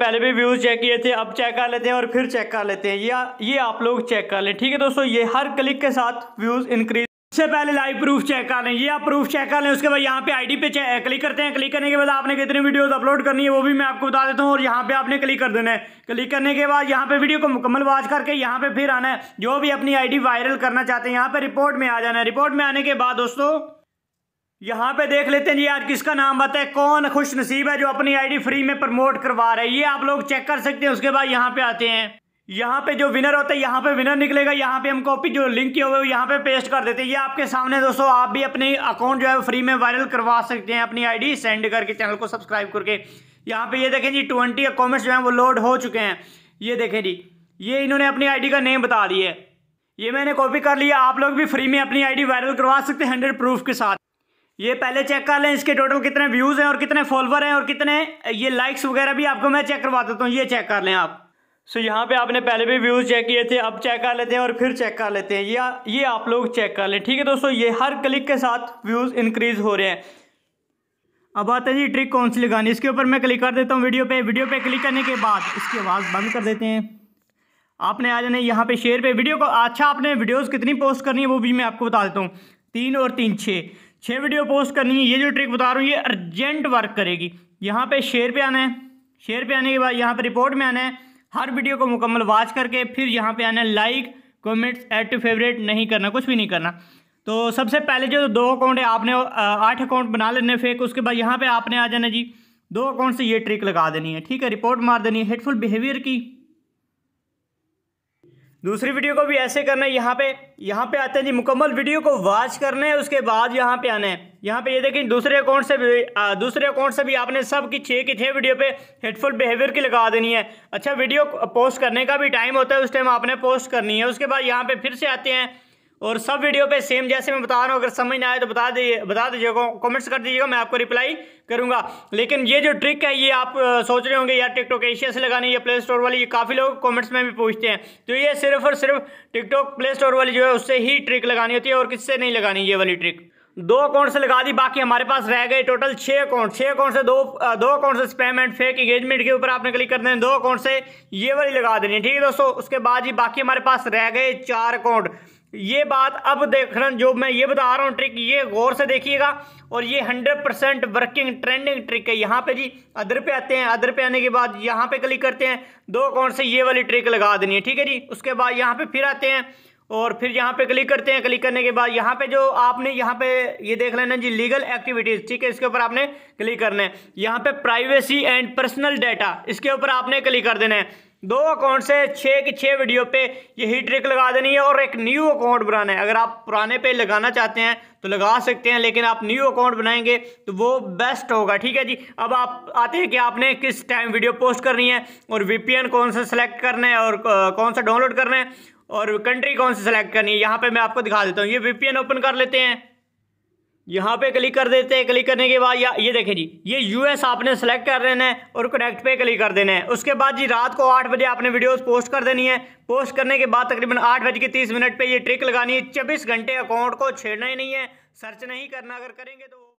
पहले भी views check किए थे अब चेक कर लेते हैं और फिर चेक कर लेते हैं या ये आप लोग चेक कर लें ठीक है दोस्तों ये हर क्लिक के साथ व्यूज़ इंक्रीज से पहले लाइव प्रूफ चेक कर लें ये आप प्रूफ चेक कर लें उसके बाद यहाँ पे आईडी पे चेक क्लिक eh, करते हैं क्लिक करने के बाद आपने कितनी वीडियोस अपलोड करनी है वो भी मैं आपको बता देता हूँ और यहाँ पे आपने क्लिक कर देना है क्लिक करने के बाद यहाँ पे वीडियो को मुकम्मल वाच करके यहाँ पे फिर आना है जो भी अपनी आई वायरल करना चाहते हैं यहाँ पे रिपोर्ट में आ जाना है रिपोर्ट में आने के बाद दोस्तों यहाँ पे देख लेते हैं जी आज किसका नाम बताए कौन खुश नसीब है जो अपनी आईडी फ्री में प्रमोट करवा रहा है ये आप लोग चेक कर सकते हैं उसके बाद यहाँ पे आते हैं यहाँ पे जो विनर होता है यहाँ पे विनर निकलेगा यहाँ पे हम कॉपी जो लिंक किया हुआ है यहाँ पे पेस्ट कर देते हैं ये आपके सामने दोस्तों आप भी अपने अकाउंट जो है फ्री में वायरल करवा सकते हैं अपनी आई सेंड करके चैनल को सब्सक्राइब करके यहाँ पे ये देखें जी ट्वेंटी कॉमेंट्स जो है वो लोड हो चुके हैं ये देखें जी ये इन्होंने अपनी आई का नेम बता दिया है ये मैंने कॉपी कर लिया आप लोग भी फ्री में अपनी आईडी वायरल करवा सकते हैं हंड्रेड प्रूफ के साथ ये पहले चेक कर लें इसके टोटल कितने व्यूज़ हैं और कितने फॉलोवर हैं और कितने ये लाइक्स वगैरह भी आपको मैं चेक करवा देता हूँ ये चेक कर लें आप सो यहाँ पे आपने पहले भी व्यूज़ चेक किए थे अब चेक कर लेते हैं और फिर चेक कर लेते हैं या ये आप लोग चेक कर लें ठीक है दोस्तों ये हर क्लिक के साथ व्यूज़ इंक्रीज़ हो रहे हैं अब आते हैं जी ट्रिक कौन सी लगानी इसके ऊपर मैं क्लिक कर देता हूँ वीडियो पे वीडियो पे क्लिक करने के बाद इसकी आवाज़ बंद कर देते हैं आपने आ जाने यहाँ पे शेयर पे वीडियो को अच्छा आपने वीडियोस कितनी पोस्ट करनी है वो भी मैं आपको बता देता हूँ तीन और तीन छः छः वीडियो पोस्ट करनी है ये जो ट्रिक बता रहा हूँ ये अर्जेंट वर्क करेगी यहाँ पे शेयर पे आना है शेयर पे आने के बाद यहाँ पे रिपोर्ट में आना है हर वीडियो को मुकम्मल वाच करके फिर यहाँ पे आना है like comments add to favourite नहीं करना कुछ भी नहीं करना तो सबसे पहले जो दो अकाउंट है आपने आठ अकाउंट बना लेने फेक उसके बाद यहाँ पर आपने आ जाना जी दो अकाउंट से ये ट्रिक लगा देनी है ठीक है रिपोर्ट मार देनी है हेटफुल बिहेवियर की दूसरी वीडियो को भी ऐसे करना है यहाँ पे यहाँ पे आते हैं जी मुकम्मल वीडियो को वॉच करना है उसके बाद यहाँ पे आना है यहाँ पे ये यह देखें दूसरे अकाउंट से भी आ, दूसरे अकाउंट से भी आपने सब की छः की छः वीडियो पे हेडफुल बिहेवियर की लगा देनी है अच्छा वीडियो पोस्ट करने का भी टाइम होता है उस टाइम आपने पोस्ट करनी है उसके बाद यहाँ पे फिर से आते हैं और सब वीडियो पे सेम जैसे मैं बता रहा हूँ अगर समझ ना आए तो बता दीजिए बता दीजिएगा कमेंट्स कर दीजिएगा मैं आपको रिप्लाई करूँगा लेकिन ये जो ट्रिक है ये आप सोच रहे होंगे यार टिकटॉक एशिया से लगानी या प्ले स्टोर वाली ये काफ़ी लोग कमेंट्स में भी पूछते हैं तो ये सिर्फ और सिर्फ टिकटॉक प्ले स्टोर वाली जो है उससे ही ट्रिक लगानी होती है और किससे नहीं लगानी ये वाली ट्रिक दो अकाउंट से लगा दी बाकी हमारे पास रह गए टोटल छः अकाउंट छः अकाउंट से दो दो अकाउंट से स्पैम एंड फेक एंगेजमेंट के ऊपर आपने क्लिक कर देना दो अकाउंट से ये वाली लगा देनी ठीक है दोस्तों उसके बाद ही बाकी हमारे पास रह गए चार अकाउंट ये बात अब देखना जो मैं ये बता रहा हूँ ट्रिक ये गौर से देखिएगा और ये 100 परसेंट वर्किंग ट्रेंडिंग ट्रिक है यहाँ पे जी अदर पे आते हैं अदर पे आने के बाद यहाँ पे क्लिक करते हैं दो कौन से ये वाली ट्रिक लगा देनी है ठीक है जी उसके बाद यहाँ पे फिर आते हैं और फिर यहाँ पे क्लिक करते हैं क्लिक करने के बाद यहाँ पे जो आपने यहाँ पे ये यह देख लेना जी लीगल एक्टिविटीज़ ठीक है इसके ऊपर आपने क्लिक करना है यहाँ पे प्राइवेसी एंड पर्सनल डाटा इसके ऊपर आपने क्लिक कर देना है दो अकाउंट से छः की छः वीडियो पे यही ट्रिक लगा देनी है और एक न्यू अकाउंट बनाना है अगर आप पुराने पे लगाना चाहते हैं तो लगा सकते हैं लेकिन आप न्यू अकाउंट बनाएंगे तो वो बेस्ट होगा ठीक है जी अब आप आते हैं कि आपने किस टाइम वीडियो पोस्ट करनी है और वीपीएन कौन सा सेलेक्ट करना है और कौन सा डाउनलोड करना है और कंट्री कौन सी सेलेक्ट करनी है यहाँ पर मैं आपको दिखा देता हूँ ये वी ओपन कर लेते हैं यहाँ पे क्लिक कर देते हैं क्लिक करने के बाद या ये देखें जी ये यूएस आपने सेलेक्ट कर देना है और कनेक्ट पे क्लिक कर देना है उसके बाद जी रात को आठ बजे आपने वीडियोस पोस्ट कर देनी है पोस्ट करने के बाद तकरीबन आठ बज के तीस मिनट पे ये ट्रिक लगानी है चौबीस घंटे अकाउंट को छेड़ना ही नहीं है सर्च नहीं करना अगर करेंगे तो